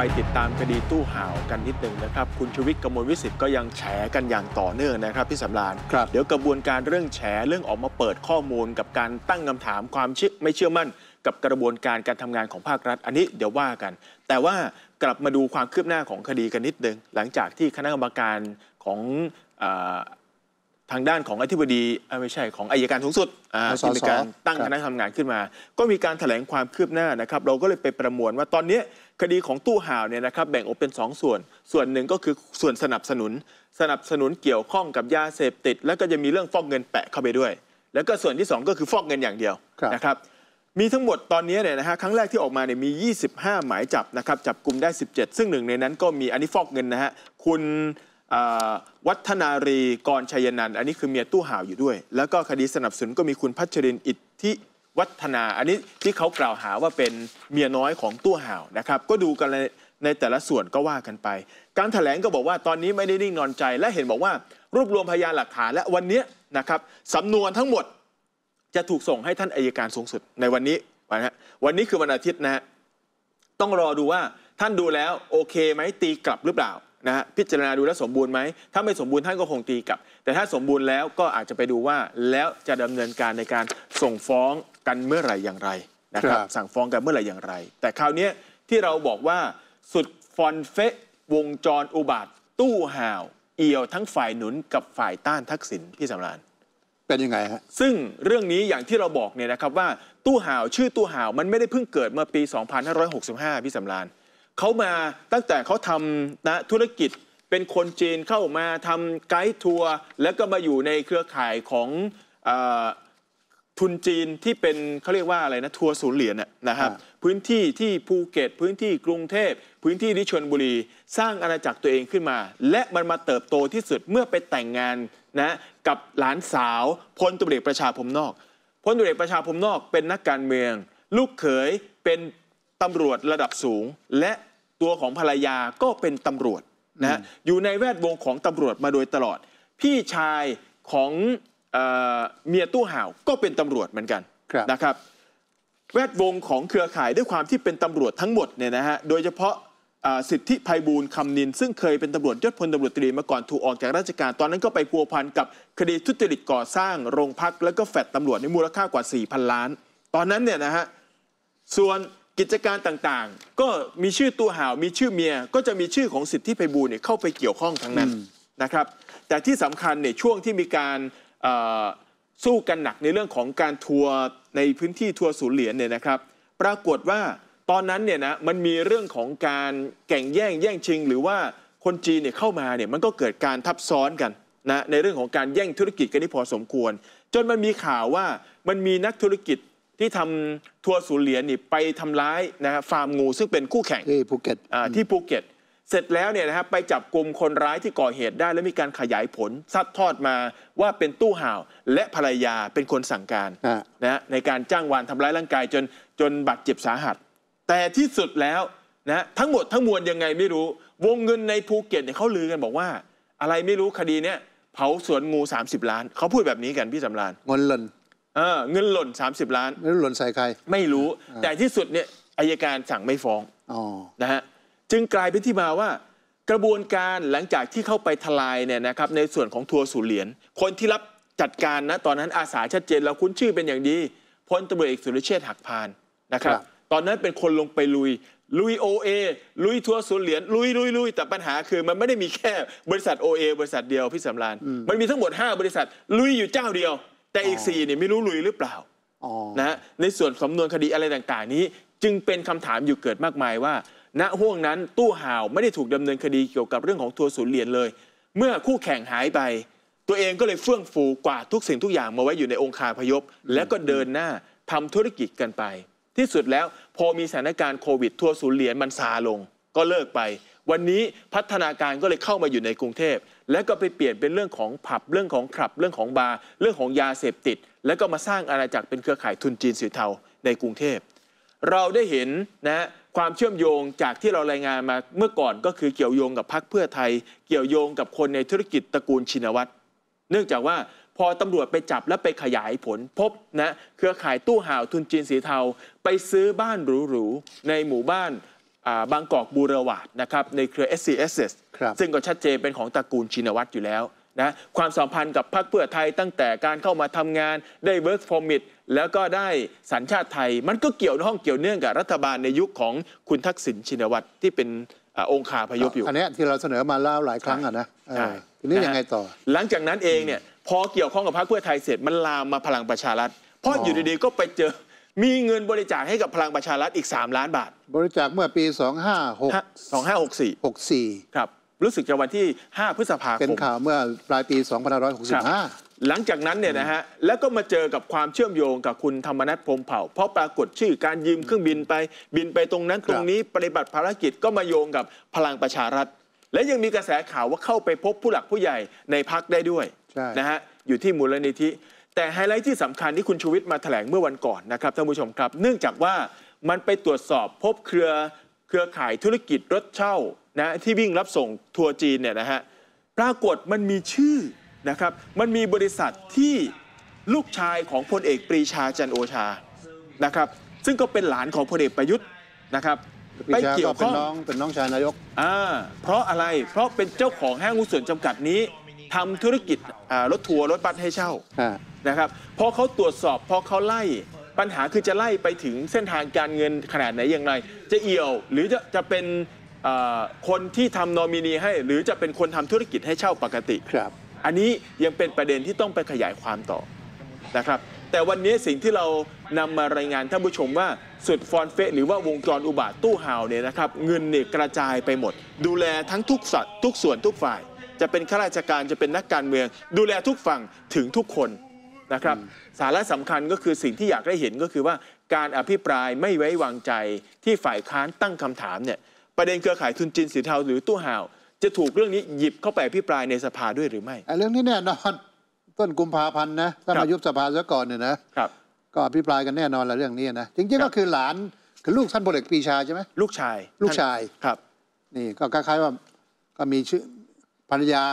ไปติดตามคดีตู้ห่าวกันนิดหนึ่งนะครับ คุณชูวิทย์กมลวิสิทธ์ก็ยังแฉกันอย่างต่อเนื่องนะครับพี่สำรานครับเดี๋ยวกระบวนการเรื่องแฉเรื่องออกมาเปิดข้อมูล กับการตั้งคำถามความเชื่อไม่เชื่อมั่น กับกระบวนการการทำงานของภาครัฐอันนี้เดี๋ยวว่ากัน แต่ว่ากลับมาดูความคืบหน้าของคดีกันนิดหนึ่งหลังจากที่คณะกรรมการของทางด้านของอธิบดีไม่ใช่ของอายการสูงสุดที่มีการตั้งคณะทำงานขึ้นมา ก็มีการถแถลงความคืบหน้านะครับ เราก็เลยไปประมวลว่าตอนนี้คดีของตู้ห่าวเนี่ยนะครับแบ่งออกเป็น 2 ส่วน ส่วนหนึ่งก็คือส่วนสนับสนุนสนับสนุนเกี่ยวข้องกับยาเสพติด แล้วก็จะมีเรื่องฟอกเงินแปะเข้าไปด้วย แล้วก็ส่วนที่ 2 ก็คือฟอกเงินอย่างเดียวนะครับมีทั้งหมดตอนนี้เนี่ยนะฮะครั้งแรกที่ออกมาเนี่ยมี25หมายจับนะครับ จับกลุ่มได้17ซึ่งหนึ่งในนั้นก็มีอันนี้ฟอกเงินนะฮะคุณวัฒนารีกรชัยนัน อันนี้คือเมียตู้ห่าวอยู่ด้วย แล้วก็คดีสนับสนุนก็มีคุณพัชรินอิทธิวัฒนา อันนี้ที่เขากล่าวหาว่าเป็นเมียน้อยของตู้ห่าวนะครับ ก็ดูกันในแต่ละส่วนก็ว่ากันไป การถแถลงก็บอกว่าตอนนี้ไม่ได้นิ่งนอนใจ และเห็นบอกว่ารวบรวมพยานหลักฐานและวันนี้นะครับสำนวนทั้งหมดจะถูกส่งให้ท่านอายการสูงสุดในวันนี้นะฮะ วันนี้คือวันอาทิตย์นะฮะ ต้องรอดูว่าท่านดูแล้วโอเคไหมตีกลับหรือเปล่านะฮะพิจารณาดูแล้วสมบูรณ์ไหมถ้าไม่สมบูรณ์ท่านก็คงตีกลับ แต่ถ้าสมบูรณ์แล้วก็อาจจะไปดูว่าแล้วจะดำเนินการในการส่งฟ้องกันเมื่อไหร่อย่างไรนะครับสั่งฟ้องกันเมื่อไหร่อย่างไร แต่คราวนี้ที่เราบอกว่าสุดฟอนเฟะวงจรอุบาทตู้ห่าว เอี่ยวทั้งฝ่ายหนุนกับฝ่ายต้านทักษิณพี่สำรานเป็นยังไงฮะซึ่งเรื่องนี้อย่างที่เราบอกเนี่ยนะครับว่าตู้ห่าวชื่อตู้ห่าวมันไม่ได้เพิ่งเกิดเมื่อปี 2565พี่สำรานเขามาตั้งแต่เขาทำนะธุรกิจเป็นคนจีนเข้ามาทำไกด์ทัวร์แล้วก็มาอยู่ในเครือข่ายของทุนจีนที่เป็นเขาเรียกว่าอะไรนะทัวร์ศูนย์เหรียญนะครับ พื้นที่ที่ภูเก็ต พื้นที่กรุงเทพพื้นที่ที่ชนบุรี สร้างอาณาจักรตัวเองขึ้นมา และมันมาเติบโตที่สุดเมื่อไปแต่งงานนะกับหลานสาวพลตุเรกประชาพมนอกพลตุเรกประชาพมนอก เป็นนักการเมือง ลูกเขยเป็นตำรวจระดับสูงและตัวของภรรยาก็เป็นตำรวจ นะ อยู่ในแวดวงของตำรวจมาโดยตลอด พี่ชายของเมียตู้ห่าวก็เป็นตำรวจเหมือนกันนะครับแวดวงของเครือข่ายด้วยความที่เป็นตำรวจทั้งหมดเนี่ยนะฮะโดยเฉพาะสิทธิภัยบูลคำนินซึ่งเคยเป็นตำรวจยศพลตำรวจตรีมาก่อนถูกออกจากราชการตอนนั้นก็ไปพัวพันกับคดีทุจริตก่อสร้างโรงพักแล้วก็แฟดตำรวจในมูลค่ากว่า4,000ล้าน ตอนนั้นเนี่ยนะฮะส่วนกิจการต่างๆ ก็มีชื่อตัวหาว มีชื่อเมีย ก็จะมีชื่อของสิทธิไพบูลเนี่ยเข้าไปเกี่ยวข้องทั้งนั้นนะครับ แต่ที่สำคัญเนี่ยช่วงที่มีการสู้กันหนักในเรื่องของการทัวร์ในพื้นที่ทัวร์ศูนย์เหรียญเนี่ยนะครับปรากฏว่าตอนนั้นเนี่ยนะมันมีเรื่องของการแข่งแย่งแย่งชิง หรือว่าคนจีนเนี่ยเข้ามาเนี่ยมันก็เกิดการทับซ้อนกันนะในเรื่องของการแย่งธุรกิจกันนี่พอสมควร จนมันมีข่าวว่ามันมีนักธุรกิจที่ทำทัวร์ศูนย์เหรียญนี่ไปทำร้ายนะฮะฟาร์มงู ซึ่งเป็นคู่แข่งที่ภูเก็ตที่ภูเก็ต เสร็จแล้วเนี่ยนะครับไปจับกลุ่มคนร้ายที่ก่อเหตุได้ และมีการขยายผลซัดทอดมาว่าเป็นตู้ห่าว และภรรยาเป็นคนสั่งการะนะฮะในการจ้างวานทำร้ายร่างกายจนจนบาดเจ็บสาหัสแต่ที่สุดแล้วนะทั้งหมดทั้งมวลยังไงไม่รู้วงเงินในภูเก็ตเนี่ยเขาลือกันบอกว่า อะไรไม่รู้คดีเนี้ยเผาสวนงู30ล้านเขาพูดแบบนี้กันพี่สำรานงินเล่นเออเงินหล่น 30 ล้านไม่รู้หล่นใส่ใครไม่รู้ แต่ที่สุดเนี่ยอายการสั่งไม่ฟ้องอนะฮะจึงกลายเป็นที่มาว่า กระบวนการหลังจากที่เข้าไปทลายเนี่ยนะครับในส่วนของทัวร์สุเหรียญคนที่รับจัดการนะตอนนั้นอาสาชัดเจนเราคุ้นชื่อเป็นอย่างดีพลตำรวจเอกสุรเชษฐ์หักพานนะครับตอนนั้นเป็นคนลงไปลุยลุย OA ลุยทัวร์สุเหรียญลุยลุยลุยแต่ปัญหาคือ มันไม่ได้มีแค่บริษัท OA บริษัทเดียวพี่สำรานมันมีทั้งหมด 5 บริษัทลุยอยู่เจ้าเดียวแต่อีกสี่เนี่ยไม่รู้ลุยหรือเปล่านะในส่วนสำนวนคดีอะไรต่าง ๆ นี้จึงเป็นคำถามอยู่เกิดมากมายว่า ณห่วงนั้นตู้ห่าวไม่ได้ถูกดำเนินคดีเกี่ยวกับเรื่องของทัวร์ศูนย์เหรียญเลย เมื่อคู่แข่งหายไป ตัวเองก็เลยเฟื่องฟูกว่าทุกสิ่งทุกอย่างมาไว้อยู่ในองค์คาพยพ และก็เดินหน้าทำธุรกิจกันไปที่สุดแล้วพอมีสถานการณ์โควิดทัวร์ศูนย์เหรียญมันซาลงก็เลิกไป วันนี้พัฒนาการก็เลยเข้ามาอยู่ในกรุงเทพแล้วก็ไปเปลี่ยนเป็นเรื่องของผับเรื่องของคลับเรื่องของบาร์เรื่องของยาเสพติด แล้วก็มาสร้างอาณาจักรเป็นเครือข่ายทุนจีนสีเทาในกรุงเทพเราได้เห็นนะความเชื่อมโยงจากที่เรารายงานมาเมื่อก่อนก็คือเกี่ยวโยงกับพรรคเพื่อไทย เกี่ยวโยงกับคนในธุรกิจตระกูลชินวัตรเนื่องจากว่าพอตำรวจไปจับและไปขยายผลพบนะเครือข่ายตู้ห่าวทุนจีนสีเทา ไปซื้อบ้านหรูๆในหมู่บ้านบางกอกบูรวาดนะครับในเครือ SCSS ซึ่งก็ชัดเจนเป็นของตระกูลชินวัตรอยู่แล้วนะความสัมพันธ์กับพรรคเพื่อไทย ตั้งแต่การเข้ามาทำงานได้เวิร์กฟอร์มิแล้วก็ได้สัญชาติไทยมันก็เกี่ยวห้องเกี่ยวเนื่องกับรัฐบาลในยุคของคุณทักษิณชินวัตรที่เป็นองค์คาพยพอยู่อันนี้ที่เราเสนอมาเล่าหลายครั้งอ่ะนะทีนี้ยังไงต่อ หลังจากนั้นเองเนี่ยพอเกี่ยวข้องกับพรรคเพื่อไทยเสร็จมันลามมาพลังประชารัฐเพราะอยู่ดีๆก็ไปเจอมีเงินบริจาคให้กับพลังประชารัฐอีก 3 ล้านบาท บริจาคเมื่อปี 25 6 4 64ครับรู้สึกจะวันที่ 5 พฤษภาคม เป็นข่าวเมื่อปลายปี 2565 หลังจากนั้นเนี่ยนะฮะแล้วก็มาเจอกับความเชื่อมโยงกับคุณธรรมนัฐพรมเผ่า เพราะปรากฏชื่อการยืมเครื่องบินไป บินไปตรงนั้นตรงนี้ปฏิบัติภารกิจก็มาโยงกับพลังประชารัฐ และยังมีกระแสข่าวว่าเข้าไปพบผู้หลักผู้ใหญ่ในพักได้ด้วยนะฮะอยู่ที่มูลนิธิแต่ไฮไลท์ที่สำคัญที่คุณชูวิทย์มาถแถลงเมื่อวันก่อนนะครับท่านผู้ชมครับ เนื่องจากว่ามันไปตรวจสอบพบเครือเครือข่ายธุรกิจรถเช่านะที่วิ่งรับส่งทัวร์จีนเนี่ยนะฮะปรากฏมันมีชื่อนะครับ มันมีบริษัทที่ลูกชายของพลเอกปรีชาจันโอชานะครับ ซึ่งก็เป็นหลานของพลเอกประยุทธ์นะครับไปเกี่ยวข้องเป็นน้องเป็นน้องชายนายกอ่าเพราะอะไรเพราะเป็นเจ้าของห้างหุ้นส่วนจำกัดนี้ทำธุรกิจรถทัวร์รถบัสให้เช่านะครับพอเขาตรวจสอบพอเขาไล่ปัญหาคือจะไล่ไปถึงเส้นทางการเงินขนาดไหนอย่างไร จะเอี่ยวหรือจะจะเป็นคนที่ทำนอมินีให้ หรือจะเป็นคนทำธุรกิจให้เช่าปกติครับอันนี้ยังเป็นประเด็นที่ต้องไปขยายความต่อนะครับแต่วันนี้สิ่งที่เรานำมารายงานท่านผู้ชมว่าสุดฟอนเฟหรือว่าวงจรอุบาทตู้ห่าวเนี่ยนะครับเงินเนี่ยกระจายไปหมด ดูแลทั้งทุกสัตว์ทุกส่วนทุกฝ่าย จะเป็นข้าราชการจะเป็นนักการเมือง ดูแลทุกฝั่งถึงทุกคนะครับสาระสำคัญก็คือสิ่งที่อยากได้เห็นก็คือว่าการอภิปรายไม่ไว้วางใจที่ฝ่ายค้านตั้งคำถามเนี่ยประเด็นเครือข่ายทุนจีนสีเทาหรือตู้ห่าว จะถูกเรื่องนี้หยิบเข้าไปอภิปรายในสภาด้วยหรือไม่เรื่องนี้แน่นอนต้นกุมภาพันธ์นะถ้ามายุบสภาซะก่อนเนี่ยนะครับ ก็อภิปรายกันแน่นอนละเรื่องนี้นะจริงๆก็คือหลานคือลูกท่านพลเอกปีชาใช่ไหมลูกชายลูกชายครับ นี่ก็คล้ายๆว่าก็มีชื่อภรรยา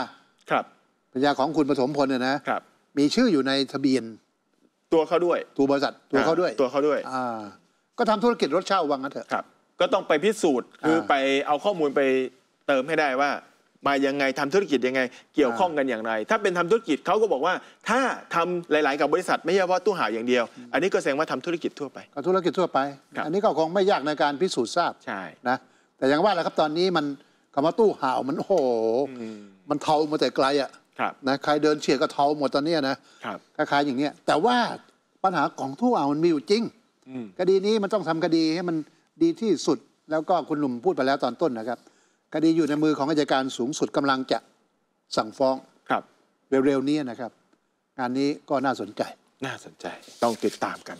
ครับภรรยาของคุณปฐมพลเนี่ยนะครับมีชื่ออยู่ในทะเบียนตัวเขาด้วยตัวบริษัทตัวเขาด้วยตัวเขาด้วยอก็ทำธุรกิจรถเช่าวังนั่นเถอะครับ ก็ต้องไปพิสูจน์คือไปเอาข้อมูลไปเติมให้ได้ว่า มายังไงทำธุรกิจยังไงเกี่ยวข้องกันอย่างไร ถ้าเป็นทำธุรกิจเขาก็บอกว่า ถ้าทำหลาย ๆ กับบริษัทไม่ใช่ว่าตู้หาอย่างเดียว อันนี้ก็แสดงว่าทำธุรกิจทั่วไปกธุรกิจทั่วไป อันนี้ก็คงไม่ยากในการพิสูจน์ทราบใช่นะ แต่อย่างว่าแหละครับตอนนี้มันคำว่าตู้หาวมันโอ้โหมันเทามาแต่ไกลอ่ะนะใครเดินเฉียดก็เทาหมดตอนนี้นะคล้ายๆอย่างเนี้ยแต่ว่าปัญหาของทั่วอ่ามันมีอยู่จริงคดีนี้มันต้องทำคดีให้มันดีที่สุด แล้วก็คุณหนุ่มพูดไปแล้วตอนต้นนะครับ คดีอยู่ในมือของอายการสูงสุดกำลังจะสั่งฟ้องครับเร็วๆนี้นะครับ งานนี้ก็น่าสนใจ น่าสนใจต้องติดตามกันนะ